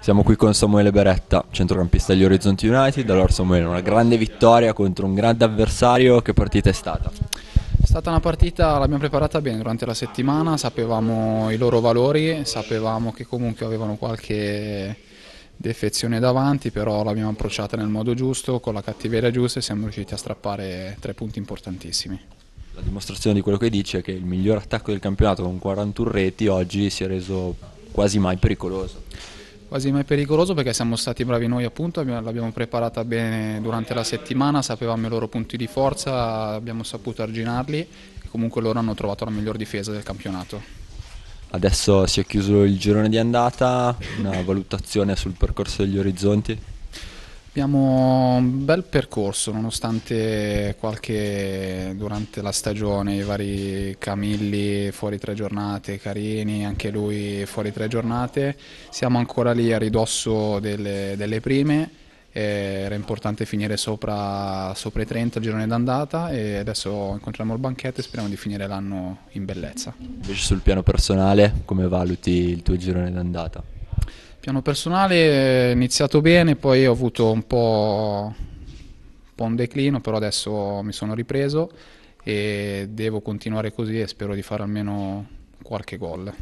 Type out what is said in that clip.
Siamo qui con Samuele Beretta, centrocampista degli Orizzonti United. Allora Samuele, una grande vittoria contro un grande avversario, che partita è stata? È stata una partita, l'abbiamo preparata bene durante la settimana, sapevamo i loro valori, sapevamo che comunque avevano qualche defezione davanti, però l'abbiamo approcciata nel modo giusto, con la cattiveria giusta e siamo riusciti a strappare tre punti importantissimi. La dimostrazione di quello che dice è che il miglior attacco del campionato con 41 reti oggi si è reso quasi mai pericoloso quasi mai pericoloso perché siamo stati bravi noi appunto, l'abbiamo preparata bene durante la settimana, sapevamo i loro punti di forza, abbiamo saputo arginarli e comunque loro hanno trovato la miglior difesa del campionato. Adesso si è chiuso il girone di andata, una valutazione sul percorso degli orizzonti? Abbiamo un bel percorso, nonostante qualche, durante la stagione i vari Camilli fuori tre giornate, Carini, anche lui fuori tre giornate, siamo ancora lì a ridosso delle, delle prime, eh, era importante finire sopra, sopra i 30 il girone d'andata e adesso incontriamo il banchetto e speriamo di finire l'anno in bellezza. Invece sul piano personale come valuti il tuo girone d'andata? Piano personale è iniziato bene, poi ho avuto un po', un po' un declino, però adesso mi sono ripreso e devo continuare così e spero di fare almeno qualche gol.